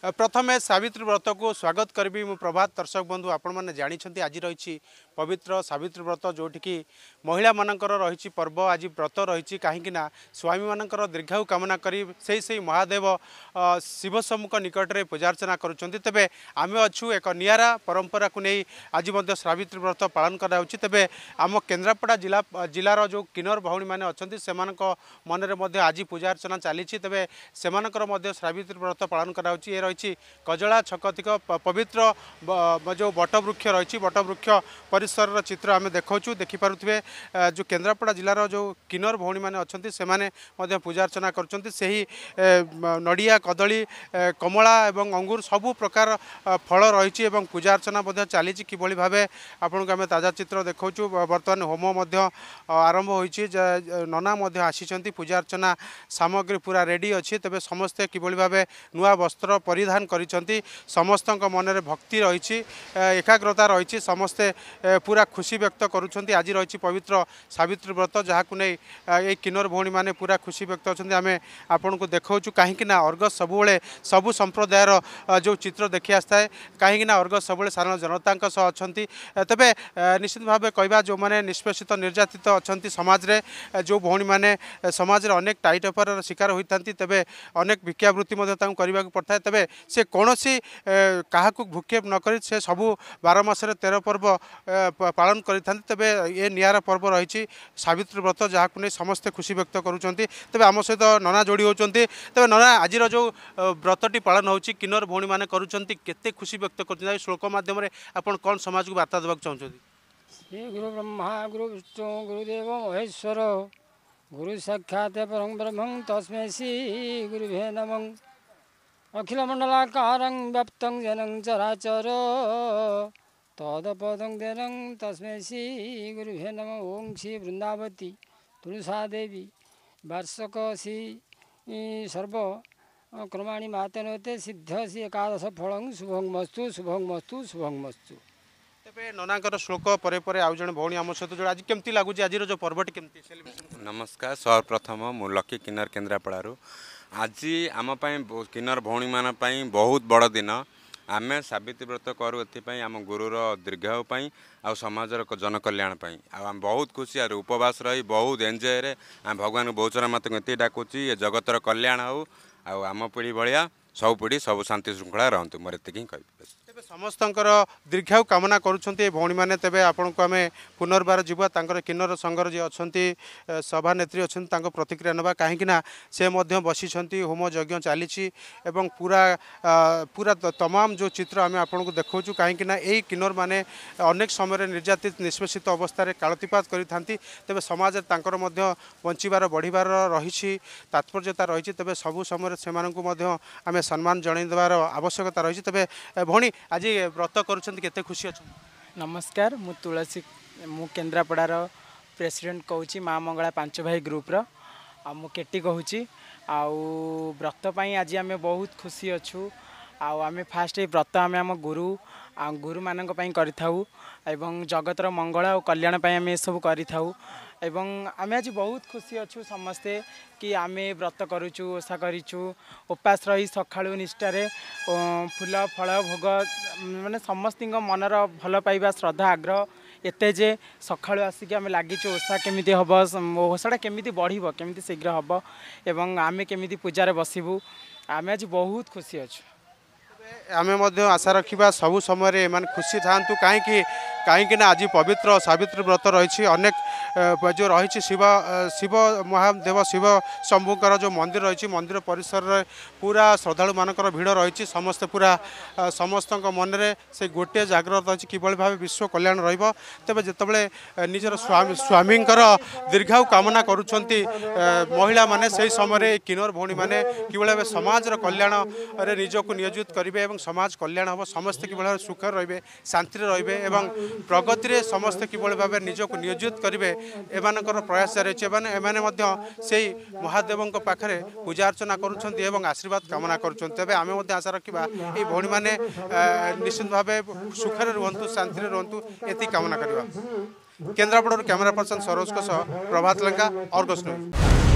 ପ୍ରଥମେ ସାବିତ୍ରୀ ବ୍ରତକୁ ସ୍ୱାଗତ କରିବି ମୁଁ ପ୍ରଭାତ ଦର୍ଶକ ବନ୍ଧୁ ଆପଣମାନେ ଜାଣିଛନ୍ତି ଆଜି ରହିଛି ପବିତ୍ର ସାବିତ୍ରୀ ବ୍ରତ ଯେଉଁଠିକି ମହିଳାମାନଙ୍କର ରହିଛି ପର୍ବ ଆଜି ବ୍ରତ ରହିଛି କାହିଁକିନା ସ୍ୱାମୀମାନଙ୍କର ଦୀର୍ଘାୟୁ କାମନା କରି ସେହି ସେହି ମହାଦେବ ଶିବ ସମ୍ମୁଖ ନିକଟରେ ପୂଜାର୍ଚ୍ଚନା କରୁଛନ୍ତି ତେବେ ଆମେ ଅଛୁ ଏକ ନିଆରା ପରମ୍ପରାକୁ ନେଇ ଆଜି ମଧ୍ୟ ସାବିତ୍ରୀ ବ୍ରତ ପାଳନ କରାଯାଉଛି ତେବେ ଆମ କେନ୍ଦ୍ରାପଡ଼ା ଜିଲ୍ଲା ଜିଲ୍ଲାର ଯେଉଁ କିନ୍ନର ଭଉଣୀମାନେ ଅଛନ୍ତି ସେମାନଙ୍କ ମନରେ ମଧ୍ୟ ଆଜି ପୂଜାର୍ଚ୍ଚନା ଚାଲିଛି ତେବେ ସେମାନଙ୍କର ମଧ୍ୟ ସାବିତ୍ରୀ ବ୍ରତ ପାଳନ କରାଯାଉଛି ଏ রয়েছে কজলা ছকতিক পবিত্র যে বটবৃক্ষ রয়েছে বটবৃক্ষ পরিসর চিত্র আমি দেখাচ্ছু দেখিপারে যে কেন্দ্রাপড়া জেলার যে কিনর ভৌণী মানে অনেক সে পূজা অর্চনা করছেন সেই নড়িয়া কদলী কমলা এবং অঙ্গুর সবু প্রকার ফল রয়েছে এবং পূজা অর্চনা চালিছে কিভাবে ভাবে আপনার আমি তাজা চিত্র দেখাচ্ছু বর্তমানে হোম মধ্যে আরম্ভ হয়েছে ননা আসছেন পূজা অর্চনা সামগ্রী পুরা রেডি অছে তবে সমস্তে কিভাবে ভাবে নূয়া বস্ত্র পরি धानी समस्त मनरे भक्ति रहिग्रता रहिले पूरा खुशी व्यक्त गरुन आज रहि पवित्र सबित्री व्रत जहाँको नै ए किनर भौनी पूरा खुशी व्यक्त अनि आमे आपण्ड देखाउछु काहीँकना अर्ग सबै सबु सम्प्रदाय र जो चित्त देखिआस कहीँकना अर्ग सबै साधारण जनता तेबे निश्चित भावे कि निष्पेसित निर्यातित समाज समाजले जो अनेक टाइट अफर शिकार हुँदै तेह्र अनेक भिकति पर्थे त ସେ କୌଣସି କାହାକୁ ଭୂକ୍ଷେପ ନ କରି ସେ ସବୁ ବାର ମାସରେ ତେର ପର୍ବ ପାଳନ କରିଥାନ୍ତି ତେବେ ଏ ନିଆରା ପର୍ବ ରହିଛି ସାବିତ୍ରୀ ବ୍ରତ ଯାହାକୁ ନେଇ ସମସ୍ତେ ଖୁସି ବ୍ୟକ୍ତ କରୁଛନ୍ତି ତେବେ ଆମ ସହିତ ନନା ଯୋଡ଼ି ହେଉଛନ୍ତି ତେବେ ନନା ଆଜିର ଯେଉଁ ବ୍ରତଟି ପାଳନ ହେଉଛି କିନ୍ନର ଭଉଣୀମାନେ କରୁଛନ୍ତି କେତେ ଖୁସି ବ୍ୟକ୍ତ କରୁଛନ୍ତି ଆଉ ଶ୍ଳୋକ ମାଧ୍ୟମରେ ଆପଣ କ'ଣ ସମାଜକୁ ବାର୍ତ୍ତା ଦେବାକୁ ଚାହୁଁଛନ୍ତି ଶ୍ରୀ ଗୁରୁ ବ୍ରହ୍ମା ଗୁରୁ ବିଷ୍ଣୁ ଗୁରୁଦେବ ମହେଶ୍ୱର गुरु साक्षात् परम ब्रह्म तस्मै श्री गुरुभे नमः अखिल मण्डलाकारङ ब्याप्तङ जनङ चराचर तद पदङ तस्मै श्री गुरु नम ओङ श्री वृन्दावती देवी वार्षक श्री सर्व क्रमाणी माते सिद्ध श्री एकादश फलङ शुभ मस्तु शुभङ मस्तु शुभङ मस्तु परे परे श्लोक जे भौणी आम आज के लाग आज पर्वटी के नमस्कार सर्वप्रथम म लकी किनार केन्द्रापडार ଆଜି ଆମ ପାଇଁ କିନ୍ନର ଭଉଣୀମାନଙ୍କ ପାଇଁ ବହୁତ ବଡ଼ ଦିନ ଆମେ ସାବିତ୍ରୀ ବ୍ରତ କରୁ ଏଥିପାଇଁ ଆମ ଗୁରୁର ଦୀର୍ଘାୟୁ ପାଇଁ ଆଉ ସମାଜର ଜନକଲ୍ୟାଣ ପାଇଁ ଆଉ ଆମେ ବହୁତ ଖୁସି ଆରୁ ଉପବାସ ରହି ବହୁତ ଏନ୍ଜୟରେ ଆମେ ଭଗବାନଙ୍କୁ ବହୁଚର ମାତାଙ୍କୁ ଏତିକି ଡାକୁଛି ଏ ଜଗତର କଲ୍ୟାଣ ହେଉ ଆଉ ଆମ ପିଢ଼ି ଭଳିଆ ସବୁ ପିଢ଼ି ସବୁ ଶାନ୍ତି ଶୃଙ୍ଖଳା ରହନ୍ତୁ ମୋର ଏତିକି ହିଁ କହିବି ତେବେ ସମସ୍ତଙ୍କର ଦୀର୍ଘାୟୁ କାମନା କରୁଛନ୍ତି ଏ ଭଉଣୀମାନେ ତେବେ ଆପଣଙ୍କୁ ଆମେ ପୁନର୍ବାର ଯିବା ତାଙ୍କର କିନ୍ନର ସଂଘର ଯିଏ ଅଛନ୍ତି ସଭାନେତ୍ରୀ ଅଛନ୍ତି ତାଙ୍କ ପ୍ରତିକ୍ରିୟା ନେବା କାହିଁକିନା ସେ ମଧ୍ୟ ବସିଛନ୍ତି ହୋମ ଯଜ୍ଞ ଚାଲିଛି ଏବଂ ପୁରା ପୁରା ତମାମ ଯେଉଁ ଚିତ୍ର ଆମେ ଆପଣଙ୍କୁ ଦେଖାଉଛୁ କାହିଁକିନା ଏଇ କିନ୍ନରମାନେ ଅନେକ ସମୟରେ ନିର୍ଯାତିତ ନିଷ୍ପେଷିତ ଅବସ୍ଥାରେ କାଳତିପାତ କରିଥାନ୍ତି ତେବେ ସମାଜରେ ତାଙ୍କର ମଧ୍ୟ ବଞ୍ଚିବାର ବଢ଼ିବାର ରହିଛି ତାତ୍ପର୍ଯ୍ୟତା ରହିଛି ତେବେ ସବୁ ସମୟରେ ସେମାନଙ୍କୁ ମଧ୍ୟ ଆମେ ସମ୍ମାନ ଜଣାଇ ଦେବାର ଆବଶ୍ୟକତା ରହିଛି ତେବେ ଭଉଣୀ আজ ব্রত করছেন কেতে খুশি অ নমস্কার মু তুলসী মু কেন্দ্রাপড়ার প্রেসিডেন্ট কହୁଛି মা মঙ্গলা ପାଞ୍ଚ ଭାଇ ଗ୍ରୁପ୍ର ଆଉ ମୁଁ କେଟି କହୁଛି ଆଉ ବ୍ରତ ପାଇଁ ଆଜି ଆମେ ବହୁତ ଖୁସି ଅଛୁ ଆଉ ଆମେ ଫାଷ୍ଟ ଏଇ ବ୍ରତ ଆମେ ଆମ ଗୁରୁ ଗୁରୁମାନଙ୍କ ପାଇଁ କରିଥାଉ ଏବଂ ଜଗତର ମଙ୍ଗଳ ଆଉ କଲ୍ୟାଣ ପାଇଁ ଆମେ ଏସବୁ କରିଥାଉ ଏବଂ ଆମେ ଆଜି ବହୁତ ଖୁସି ଅଛୁ ସମସ୍ତେ କି ଆମେ ବ୍ରତ କରୁଛୁ ଓଷା କରିଛୁ ଉପାସ ରହି ସକାଳୁ ନିଷ୍ଠାରେ ଫୁଲ ଫଳ ଭୋଗ ମାନେ ସମସ୍ତଙ୍କ ମନର ଭଲ ପାଇବା ଶ୍ରଦ୍ଧା ଆଗ୍ରହ ଏତେ ଯେ ସକାଳୁ ଆସିକି ଆମେ ଲାଗିଛୁ ଓଷା କେମିତି ହେବ ଓଷାଟା କେମିତି ବଢ଼ିବ କେମିତି ଶୀଘ୍ର ହେବ ଏବଂ ଆମେ କେମିତି ପୂଜାରେ ବସିବୁ ଆମେ ଆଜି ବହୁତ ଖୁସି ଅଛୁ ଆମେ ମଧ୍ୟ ଆଶା ରଖିବା ସବୁ ସମୟରେ ଏମାନେ ଖୁସି ଥାଆନ୍ତୁ କାହିଁକି କାହିଁକିନା ଆଜି ପବିତ୍ର ସାବିତ୍ରୀ ବ୍ରତ ରହିଛି ଅନେକ ଯେଉଁ ରହିଛି ଶିବ ଶିବ ମହାଦେବ ଶିବ ଶମ୍ଭୁଙ୍କର ଯେଉଁ ମନ୍ଦିର ରହିଛି ମନ୍ଦିର ପରିସରରେ ପୁରା ଶ୍ରଦ୍ଧାଳୁମାନଙ୍କର ଭିଡ଼ ରହିଛି ସମସ୍ତେ ପୁରା ସମସ୍ତଙ୍କ ମନରେ ସେ ଗୋଟିଏ ଜାଗ୍ରତ ଅଛି କିଭଳି ଭାବେ ବିଶ୍ୱ କଲ୍ୟାଣ ରହିବ ତେବେ ଯେତେବେଳେ ନିଜର ସ୍ୱାମୀଙ୍କର ଦୀର୍ଘାଉ କାମନା କରୁଛନ୍ତି ମହିଳାମାନେ ସେହି ସମୟରେ ଏଇ କିନୋର ଭଉଣୀମାନେ କିଭଳି ଭାବେ ସମାଜର କଲ୍ୟାଣରେ ନିଜକୁ ନିୟୋଜିତ କରିବେ ଏବଂ ସମାଜ କଲ୍ୟାଣ ହେବ ସମସ୍ତେ କିଭଳି ଭାବେ ସୁଖରେ ରହିବେ ଶାନ୍ତିରେ ରହିବେ ଏବଂ ପ୍ରଗତିରେ ସମସ୍ତେ କିଭଳି ଭାବେ ନିଜକୁ ନିୟୋଜିତ କରିବେ এমানকর প্রয়াস চালিয়েছে এবং এমানে মধ্য সেই মহাদেবঙ্ক পাখে পূজা অর্চনা করছেন এবং আশীর্বাদ কামনা করছেন তবে আমি মধ্যে আশা রাখবা এই ভৌণী মানে নিশ্চিত ভাবে সুখে রুহতু শান্তিরে রুহতু এটি কামনা করা কেন্দ্রাপড়ার ক্যামেরা পর্সন সরোজক সহ প্রভাত লঙ্কা অর্গস